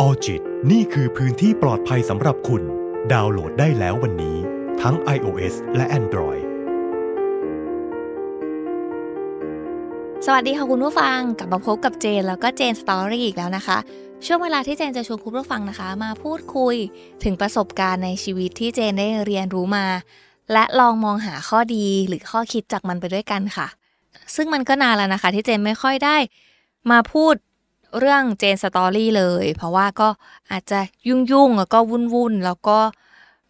ออจิตนี่คือพื้นที่ปลอดภัยสำหรับคุณ ดาวน์โหลดได้แล้ววันนี้ ทั้ง iOS และ Android สวัสดีค่ะคุณผู้ฟังกลับมาพบกับเจนแล้วก็เจนสตอรี่อีกแล้วนะคะ ช่วงเวลาที่เจนจะชวนคุณผู้ฟังนะคะ มาพูดคุยถึงประสบการณ์ในชีวิตที่เจนได้เรียนรู้มา และลองมองหาข้อดีหรือข้อคิดจากมันไปด้วยกันค่ะ ซึ่งมันก็นานแล้วนะคะ ที่เจนไม่ค่อยได้ มาพูดเรื่องเจนสตอรี่เลย เพราะว่าก็อาจจะยุ่งๆ แล้วก็วุ่นๆ แล้วก็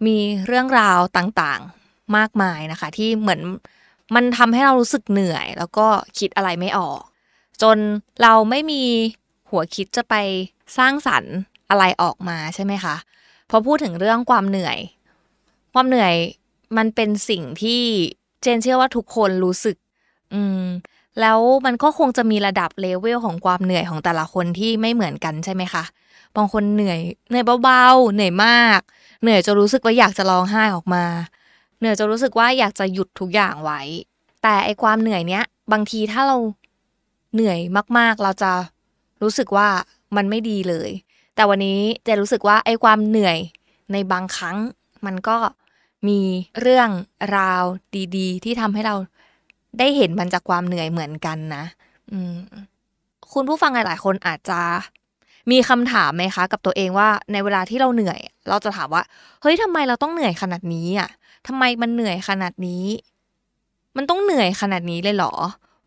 มีเรื่องราวต่างๆมากมายนะคะ ที่เหมือนมันทำให้เรารู้สึกเหนื่อย แล้วก็คิดอะไรไม่ออก จนเราไม่มีหัวคิดจะไปสร้างสรรค์อะไรออกมาใช่ไหมคะพอพูดถึงเรื่องความเหนื่อย ความเหนื่อยมันเป็นสิ่งที่เจนเชื่อว่าทุกคนรู้สึก อืมแล้วมันก็คงจะมีระดับเลเวลของความเหนื่อยของแต่ละคนที่ไม่เหมือนกันใช่ไหมคะ บางคนเหนื่อย เหนื่อยเบาๆ เหนื่อยมาก เหนื่อยจะรู้สึกว่าอยากจะร้องไห้ออกมา เหนื่อยจะรู้สึกว่าอยากจะหยุดทุกอย่างไว้ แต่ไอความเหนื่อยเนี้ย บางทีถ้าเราเหนื่อยมาก ๆ เราจะรู้สึกว่ามันไม่ดีเลย แต่วันนี้จะรู้สึกว่าไอความเหนื่อยในบางครั้งมันก็มีเรื่องราวดีๆ ที่ทำให้เราได้เห็นมันจากความเหนื่อยเหมือนกันนะคุณผู้ฟังหลายๆคนอาจจะ มีคำถามไหมคะ กับตัวเองว่า ในเวลาที่เราเหนื่อย เราจะถามว่าเฮ้ยทำไมเราต้องเหนื่อยขนาดนี้อ่ะทำไมมันเหนื่อยขนาดนี้ มันต้องเหนื่อยขนาดนี้เลยเหรอ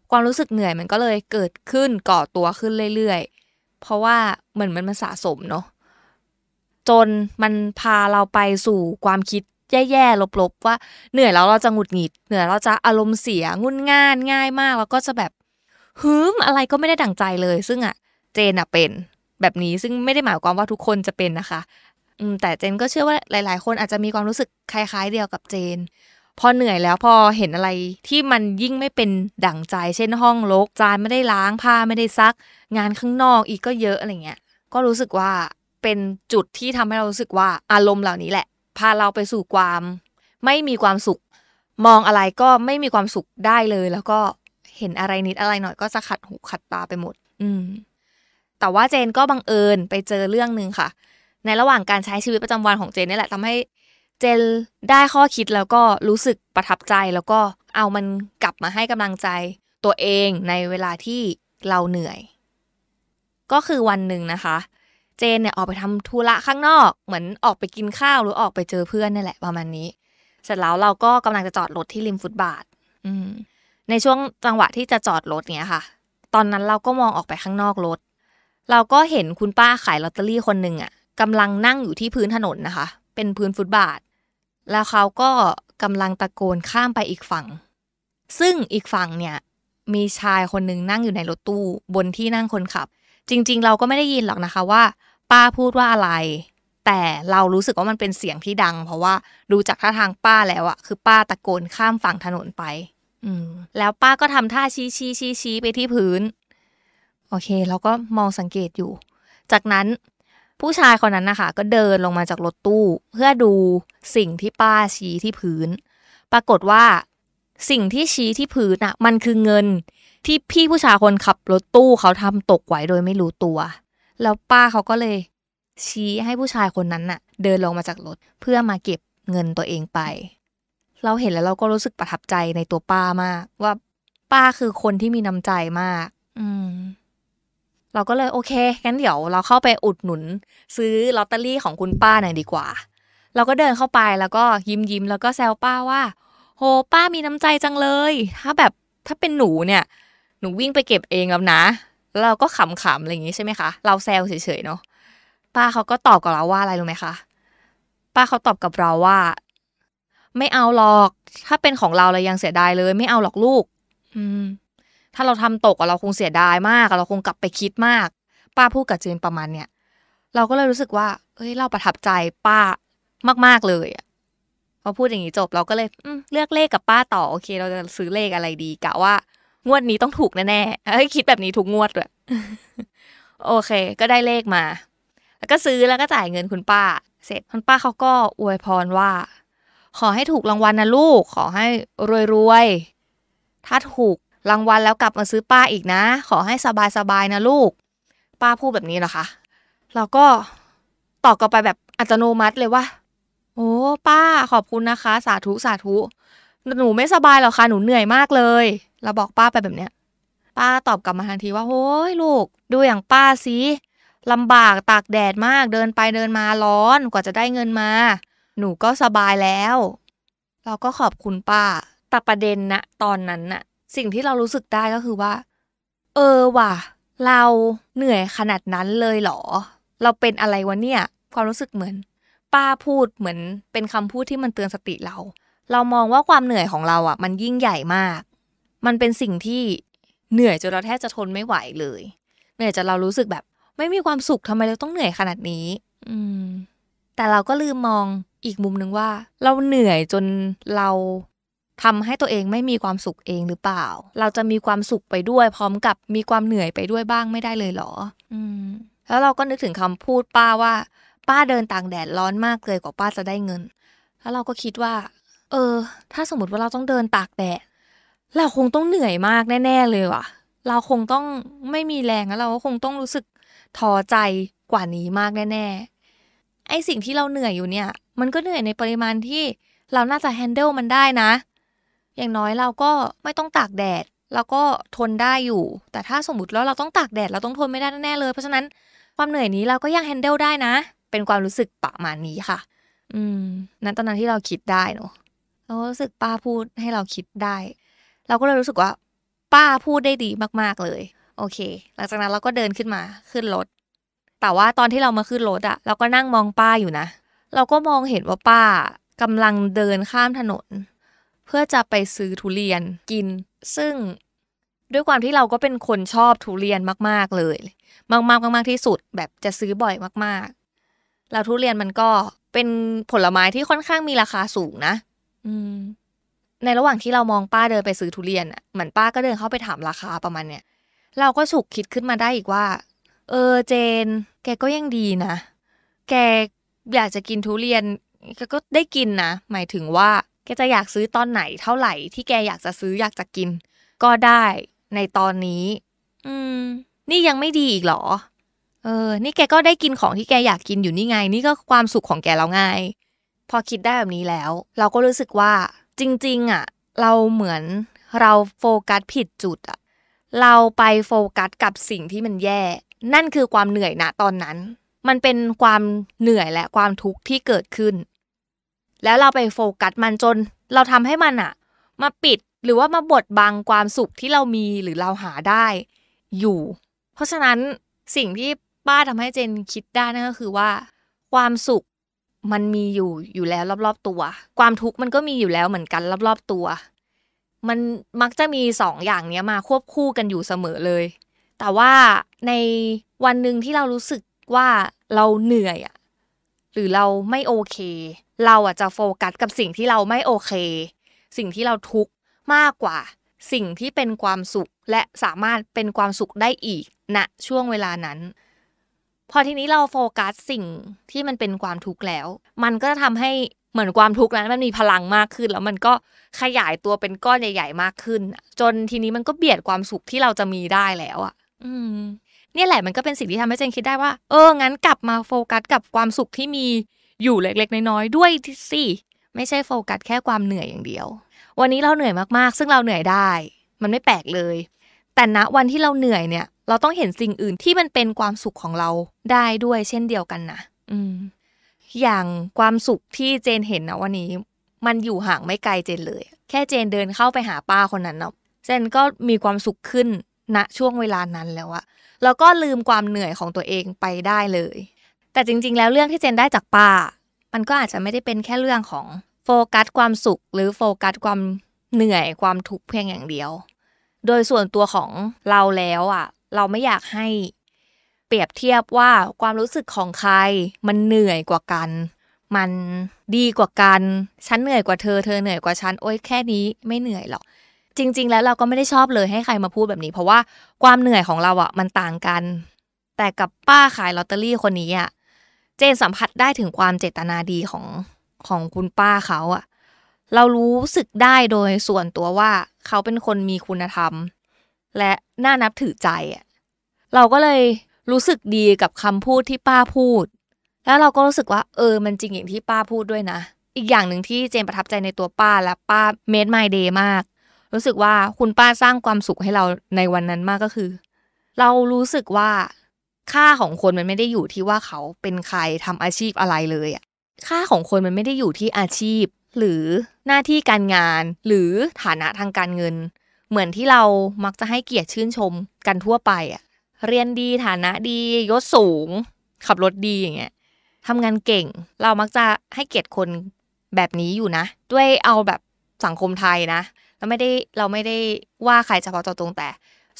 ความรู้สึกเหนื่อยมันก็เลยเกิดขึ้นก่อตัวขึ้นเรื่อยๆเพราะว่าเหมือนมันมันสะสมเนาะจนมันพาเราไปสู่ความคิดแย่ๆลบๆ ว่า เหนื่อยแล้วเราจะหงุดหงิด เหนื่อยเราจะอารมณ์เสีย งุนง่านง่ายมาก แล้วก็จะแบบฮึมอะไรก็ไม่ได้ดั่งใจเลย ซึ่งอะเจนอะเป็น แบบนี้ ซึ่งไม่ได้หมายความว่าทุกคนจะเป็นนะคะ อืม แต่เจนก็เชื่อว่าหลาย ๆ คนอาจจะมีความรู้สึกคล้าย ๆ เดียวกับเจน พอเหนื่อยแล้ว พอเห็นอะไรที่มันยิ่งไม่เป็นดั่งใจ เช่นห้องรกจานไม่ได้ล้าง ผ้าไม่ได้ซัก งานข้างนอกอีกก็เยอะอะไรเงี้ย ก็รู้สึกว่าเป็นจุดที่ทำให้เรารู้สึกว่าอารมณ์เหล่านี้แหละพาเราไปสู่ความไม่มีความสุขมองอะไรก็ไม่มีความสุขได้เลย แล้วก็เห็นอะไรนิดอะไรหน่อย ก็จะขัดหูขัดตาไปหมด อืม แต่ว่าเจนก็บังเอิญไปเจอเรื่องหนึ่งค่ะ ในระหว่างการใช้ชีวิตประจำวันของเจนนี่แหละ ทำให้ เจนได้ข้อคิดแล้วก็รู้สึกประทับใจ แล้วก็เอามันกลับมาให้กำลังใจตัวเองในเวลาที่เราเหนื่อย ก็คือวันหนึ่งนะคะเจนเนี่ยออกไปทำธุระข้างนอก เหมือนออกไปกินข้าวหรือออกไปเจอเพื่อนนี่แหละประมาณนี้เสร็จแล้วเราก็กำลังจะจอดรถที่ริมฟุตบาทอืมในช่วงจังหวะที่จะจอดรถเนี่ยค่ะ ตอนนั้นเราก็มองออกไปข้างนอกรถเราก็เห็นคุณป้าขายลอตเตอรี่คนหนึ่งอะ่ะกำลังนั่งอยู่ที่พื้นถนนนะคะ เป็นพื้นฟุตบาท แล้วเขาก็กำลังตะโกนข้ามไปอีกฝั่งซึ่งอีกฝั่งเนี่ยมีชายคนหนึ่งนั่งอยู่ในรถตู้ บนที่นั่งคนขับ จริงๆ เราก็ไม่ได้ยินหรอกนะคะว่าป้าพูดว่าอะไร แต่เรารู้สึกว่ามันเป็นเสียงที่ดัง เพราะว่ารู้จากท่าทางป้าแล้วอะคือ ป้าตะโกนข้ามฝั่งถนนไป อืมแล้วป้าก็ทำท่าชี้ชี้ชี้ชี้ไปที่พื้น โอเค เราก็มองสังเกตอยู่ จากนั้นผู้ชายคนนั้นนะคะก็เดินลงมาจากรถตู้ เพื่อดูสิ่งที่ป้าชี้ที่พื้น ปรากฏว่าสิ่งที่ชี้ที่พื้นอะมันคือเงินที่พี่ผู้ชายคนขับรถตู้เขาทำตกไว้โดยไม่รู้ตัวแล้วป้าเขาก็เลย ชี้ให้ผู้ชายคนนั้นน่ะ เดินลงมาจากรถเพื่อมาเก็บเงินตัวเองไป เราเห็นแล้วเราก็รู้สึกประทับใจในตัวป้ามาก ว่าป้าคือคนที่มีน้ำใจมาก อืม เราก็เลย โอเคงั้นเดี๋ยว เราเข้าไปอุดหนุน ซื้อลอตเตอรี่ของคุณป้าหน่อยดีกว่า เราก็เดินเข้าไปแล้วก็ยิ้มยิ้มแล้วก็แซวป้าว่าโหป้ามีน้ำใจจังเลย ถ้าแบบถ้าเป็นหนูเนี่ย หนูวิ่งไปเก็บเองแล้วนะแล้วเราก็ขำๆ อะไรอย่างงี้ใช่ไหมคะ เราแซวเฉยๆเนาะ ป้าเขาก็ตอบกับเราว่าอะไรรู้ไหมคะ ป้าเขาตอบกับเราว่า ไม่เอาหรอก ถ้าเป็นของเราเรายังเสียดายเลย ไม่เอาหรอกลูก อืมถ้าเราทำตกเราคงเสียดายมาก เราคงกลับไปคิดมาก ป้าพูดกับเจนประมาณเนี่ย เราก็เลยรู้สึกว่าเฮ้ย เราประทับใจป้ามากๆเลยอะพอพูดอย่างนี้จบ เราก็เลยเลือกเลขกับป้าต่อโอเค เราจะซื้อเลขอะไรดีกะว่างวดนี้ต้องถูกแน่ ๆเฮ้ย คิดแบบนี้ถูกงวดเลยโอเค ก็ได้เลขมา แล้วก็ซื้อแล้วก็จ่ายเงินคุณป้า เสร็จคุณป้าเขาก็อวยพรว่า ขอให้ถูกรางวัลนะลูก ขอให้รวยๆถ้าถูกรางวัลแล้วกลับมาซื้อป้าอีกนะ ขอให้สบายๆนะลูก ป้าพูดแบบนี้เหรอคะเราก็ตอบกลับไปแบบอัตโนมัติเลยว่าโอ้ป้าขอบคุณนะคะ สาธุสาธุหนูไม่สบายหรอกคะ่ะหนูเหนื่อยมากเลย เราบอกป้าไปแบบเนี้ยป้าตอบกลับมาทันทีว่าโอ้ย ลูก ดูอย่างป้าสิลำบากตากแดดมาก เดินไปเดินมาร้อน กว่าจะได้เงินมา หนูก็สบายแล้ว เราก็ขอบคุณป้า แต่ประเด็นนะ ตอนนั้นนะ่ะ สิ่งที่เรารู้สึกได้ก็คือว่า เออว่ะ เราเหนื่อยขนาดนั้นเลยเหรอ เราเป็นอะไรวะเนี่ย ความรู้สึกเหมือน ป้าพูดเหมือนเป็นคำพูดที่มันเตือนสติเราเรามองว่าความเหนื่อยของเราอ่ะ มันยิ่งใหญ่มาก มันเป็นสิ่งที่เหนื่อยจนเราแทบจะทนไม่ไหวเลย เหนื่อยจนเรารู้สึกแบบไม่มีความสุขทำไมเราต้องเหนื่อยขนาดนี้ อืม แต่เราก็ลืมมองอีกมุมหนึ่งว่า เราเหนื่อยจนเราทำให้ตัวเองไม่มีความสุขเองหรือเปล่า เราจะมีความสุขไปด้วย พร้อมกับมีความเหนื่อยไปด้วยบ้างไม่ได้เลยเหรอ อืม แล้วเราก็นึกถึงคำพูดป้าว่า ป้าเดินต่างแดดร้อนมากเลยกว่าป้าจะได้เงิน แล้วเราก็คิดว่าเออ ถ้าสมมติว่าเราต้องเดินตากแดด เราคงต้องเหนื่อยมากแน่ๆเลยว่ะ เราคงต้องไม่มีแรงแล้วเราก็คงต้องรู้สึกท้อใจกว่านี้มากแน่ ๆ ไอสิ่งที่เราเหนื่อยอยู่เนี่ย มันก็เหนื่อยในปริมาณที่เราน่าจะแฮนเดิลมันได้นะ อย่างน้อยเราก็ไม่ต้องตากแดด เราก็ทนได้อยู่ แต่ถ้าสมมติแล้วเราต้องตากแดดเราต้องทนไม่ได้แน่เลย เพราะฉะนั้นความเหนื่อยนี้เราก็ยังแฮนเดิลได้นะ เป็นความรู้สึกประมาณนี้ค่ะ อืม นั้นตอนนั้นที่เราคิดได้เนาะเรารู้สึกป้าพูดให้เราคิดได้ เราก็เลยรู้สึกว่า ป้าพูดได้ดีมาก ๆ เลย โอเค หลังจากนั้นเราก็เดินขึ้นมาขึ้นรถแต่ว่าตอนที่เรามาขึ้นรถอะเราก็นั่งมองป้าอยู่นะเราก็มองเห็นว่าป้ากำลังเดินข้ามถนน เพื่อจะไปซื้อทุเรียนกิน ซึ่งด้วยความที่เราก็เป็นคนชอบทุเรียนมาก ๆ เลย มากๆมากๆที่สุด แบบจะซื้อบ่อยมากๆแล้วทุเรียนมันก็เป็นผลไม้ที่ค่อนข้างมีราคาสูงนะืมในระหว่างที่เรามองป้าเดินไปซื้อทุเรียนอ่ะเหมือนป้าก็เดินเข้าไปถามราคาประมาณเนี่ยเราก็ฉุกคิดขึ้นมาได้อีกว่า เออเจน แกก็ยังดีนะแกอยากจะกินทุเรียนแกก็ได้กินนะหมายถึงว่า แกจะอยากซื้อตอนไหนเท่าไหร่ ที่แกอยากจะซื้ออยากจะกิน ก็ได้ในตอนนี้ อืม นี่ยังไม่ดีอีกหรอ เออ นี่แกก็ได้กินของที่แกอยากกินอยู่นี่ไง นี่ก็ความสุขของแกแล้วไงพอคิดได้แบบนี้แล้ว เราก็รู้สึกว่าจริงๆอะ่ะเราเหมือนเราโฟกัสผิดจุดอะ่ะเราไปโฟกัสกับสิ่งที่มันแย่นั่นคือความเหนื่อยนะตอนนั้น มันเป็นความเหนื่อยและความทุกข์ที่เกิดขึ้น แล้วเราไปโฟกัสมันจนเราทำให้มันอะมาปิดหรือว่ามาบดบังความสุขที่เรามีหรือเราหาได้อยู่ เพราะฉะนั้นสิ่งที่ป้าทำให้เจนคิดได้นั่นก็คือว่าความสุขมันมีอยู่อยู่แล้วรอบ ๆตัว ความทุกข์มันก็มีอยู่แล้วเหมือนกันรอบๆตัว มันมักจะมีสองอย่างเนี้ยมาควบคู่กันอยู่เสมอเลย แต่ว่าในวันหนึ่งที่เรารู้สึกว่าเราเหนื่อยอะหรือเราไม่โอเค เราอ่ะจะโฟกัสกับสิ่งที่เราไม่โอเค สิ่งที่เราทุกข์มากกว่าสิ่งที่เป็นความสุขและสามารถเป็นความสุขได้อีกณนะ ช่วงเวลานั้นพอทีนี้เราโฟกัสสิ่งที่มันเป็นความทุกข์แล้ว มันก็จะทำให้เหมือนความทุกข์นั้นมันมีพลังมากขึ้น แล้วมันก็ขยายตัวเป็นก้อนใหญ่ ๆ มากขึ้น จนทีนี้มันก็เบียดความสุขที่เราจะมีได้แล้วอ่ะ อืม เนี่ยแหละมันก็เป็นสิ่งที่ทำให้เจนคิดได้ว่า เอองั้นกลับมาโฟกัสกับความสุขที่มีอยู่เล็กๆน้อยๆด้วยสิไม่ใช่โฟกัสแค่ความเหนื่อยอย่างเดียว วันนี้เราเหนื่อยมากๆ ซึ่งเราเหนื่อยได้ มันไม่แปลกเลยแต่ณวันที่เราเหนื่อยเนี่ยเราต้องเห็นสิ่งอื่นที่มันเป็นความสุขของเราได้ด้วย เช่นเดียวกันนะอืม อย่างความสุขที่เจนเห็นนะวันนี้ มันอยู่ห่างไม่ไกลเจนเลย แค่เจนเดินเข้าไปหาป้าคนนั้นเนาะเจนก็มีความสุขขึ้นณนะช่วงเวลานั้นแล้วอะแล้วก็ลืมความเหนื่อยของตัวเองไปได้เลย แต่จริงๆ แล้วเรื่องที่เจนได้จากป้า มันก็อาจจะไม่ได้เป็นแค่เรื่องของโฟกัสความสุขหรือโฟกัสความเหนื่อยความทุกข์เพียงอย่างเดียวโดยส่วนตัวของเราแล้วอ่ะ เราไม่อยากให้ เปรียบเทียบว่าความรู้สึกของใครมันเหนื่อยกว่ากัน มันดีกว่ากัน ฉันเหนื่อยกว่าเธอเธอเหนื่อยกว่าฉัน โอ้ยแค่นี้ไม่เหนื่อยหรอกจริง ๆ แล้วเราก็ไม่ได้ชอบเลยให้ใครมาพูดแบบนี้ เพราะว่าความเหนื่อยของเราอ่ะมันต่างกัน แต่กับป้าขายลอตเตอรี่คนนี้อ่ะเจนสัมผัสได้ถึงความเจตนาดีของของคุณป้าเขาอ่ะเรารู้สึกได้โดยส่วนตัวว่าเขาเป็นคนมีคุณธรรม และน่านับถือใจอะเราก็เลยรู้สึกดีกับคำพูดที่ป้าพูด แล้วเราก็รู้สึกว่า เออ มันจริงอย่างที่ป้าพูดด้วยนะ อีกอย่างหนึ่งที่เจนประทับใจในตัวป้า และป้าเมดไมเดย์มาก รู้สึกว่าคุณป้าสร้างความสุขให้เราในวันนั้นมากก็คือ เรารู้สึกว่า ค่าของคนมันไม่ได้อยู่ที่ว่าเขาเป็นใครทำอาชีพอะไรเลยอะค่าของคนมันไม่ได้อยู่ที่อาชีพหรือหน้าที่การงานหรือฐานะทางการเงิน เหมือนที่เรามักจะให้เกียรติชื่นชมกันทั่วไปอะเรียนดีฐานะดียศสูง ขับรถดีอย่างเงี้ยทำงานเก่งเรามักจะให้เกียรติคนแบบนี้อยู่นะ ด้วยเอาแบบสังคมไทยนะเราไม่ได้เราไม่ได้ว่าใครเฉพาะตัวตรงแต่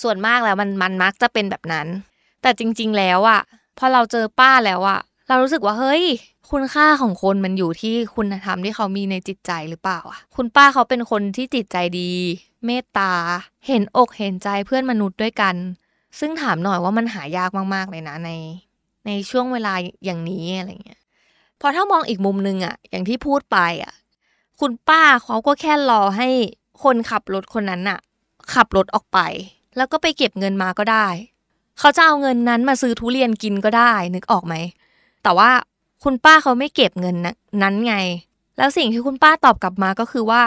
ส่วนมากแล้วมัน มันมักจะเป็นแบบนั้น แต่จริงๆแล้วอะพอเราเจอป้าแล้วอะเรารู้สึกว่าเฮ้ยคุณค่าของคนมันอยู่ที่คุณธรรมที่เขามีในจิตใจหรือเปล่าอ่ะ คุณป้าเขาเป็นคนที่จิตใจดี เมตตา เห็นอกเห็นใจเพื่อนมนุษย์ด้วยกัน ซึ่งถามหน่อยว่ามันหายากมากๆเลยนะใน ในช่วงเวลาอย่างนี้อะไรเงี้ย พอถ้ามองอีกมุมนึงอ่ะอย่างที่พูดไปอ่ะคุณป้าเขาก็แค่รอให้คนขับรถคนนั้นอ่ะ ขับรถออกไป แล้วก็ไปเก็บเงินมาก็ได้ เขาจะเอาเงินนั้นมาซื้อทุเรียนกินก็ได้ นึกออกไหมแต่ว่าคุณป้าเขาไม่เก็บเงินนั้นไง แล้วสิ่งที่คุณป้าตอบกลับมาก็คือว่า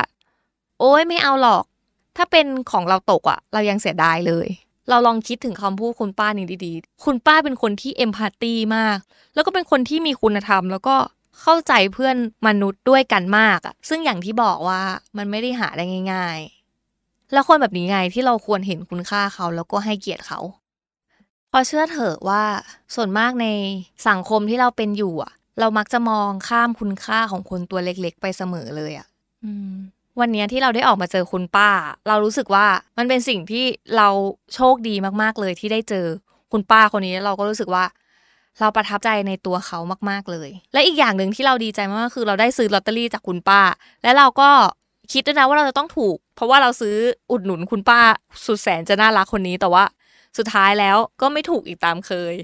โอ้ยไม่เอาหรอก ถ้าเป็นของเราตกอะ่ะเรายังเสียดายเลย เราลองคิดถึงคำพูดคุณป้านี่ดี ๆ คุณป้าเป็นคนที่เอมพัตตีมาก แล้วก็เป็นคนที่มีคุณธรรม แล้วก็เข้าใจเพื่อนมนุษย์ด้วยกันมากอะซึ่งอย่างที่บอกว่ามันไม่ได้หาได้ง่าย ๆ แล้วคนแบบนี้ไงที่เราควรเห็นคุณค่าเขา แล้วก็ให้เกียรติเขาพอเชื่อเถอะว่าส่วนมากในสังคมที่เราเป็นอยู่อะเรามักจะมองข้ามคุณค่าของคนตัวเล็กๆ ไปเสมอเลยอะวันนี้ที่เราได้ออกมาเจอคุณป้า เรารู้สึกว่ามันเป็นสิ่งที่เราโชคดีมาก ๆเลยที่ได้เจอคุณป้าคนนี้ เราก็รู้สึกว่า เราประทับใจในตัวเขามากๆเลย และอีกอย่างหนึ่งที่เราดีใจมากคือเราได้ซื้อลอตเตอรี่จากคุณป้า และเราก็คิดด้วยนะว่าเราจะต้องถูก เพราะว่าเราซื้ออุดหนุนคุณป้าสุดแสนจะน่ารักคนนี้แต่ว่าสุดท้ายแล้วก็ไม่ถูกอีกตามเคย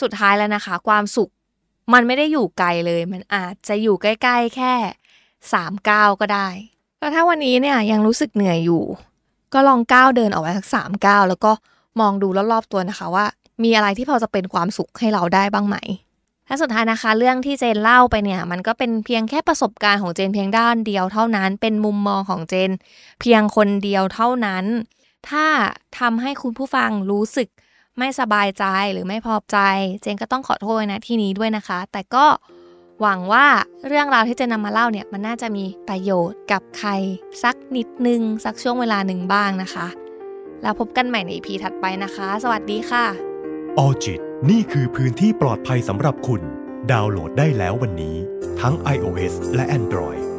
สุดท้ายแล้วนะคะ ความสุข มันไม่ได้อยู่ไกลเลย มันอาจจะอยู่ใกล้ๆ แค่สามก้าวก็ได้แล้วถ้าวันนี้เนี่ย ยังรู้สึกเหนื่อยอยู่ ก็ลองก้าวเดินออกไปสักสามก้าวแล้วก็มองดูรอบๆตัวนะคะ ว่า มีอะไรที่พอจะเป็นความสุขให้เราได้บ้างไหมถ้าสุดท้ายนะคะ เรื่องที่เจนเล่าไปเนี่ย มันก็เป็นเพียงแค่ประสบการณ์ของเจนเพียงด้านเดียวเท่านั้น เป็นมุมมองของเจน เพียงคนเดียวเท่านั้นถ้าทำให้คุณผู้ฟังรู้สึก ไม่สบายใจหรือไม่พอใจ เจนก็ต้องขอโทษนะที่นี้ด้วยนะคะ แต่ก็หวังว่าเรื่องราวที่จะนำมาเล่าเนี่ยมันน่าจะมีประโยชน์กับใคร สักนิดนึง สักช่วงเวลาหนึ่งบ้างนะคะ แล้วพบกันใหม่ในพีถัดไปนะคะ สวัสดีค่ะออจิตนี่คือพื้นที่ปลอดภัยสำหรับคุณ ดาวน์โหลดได้แล้ววันนี้ ทั้ง iOS และ Android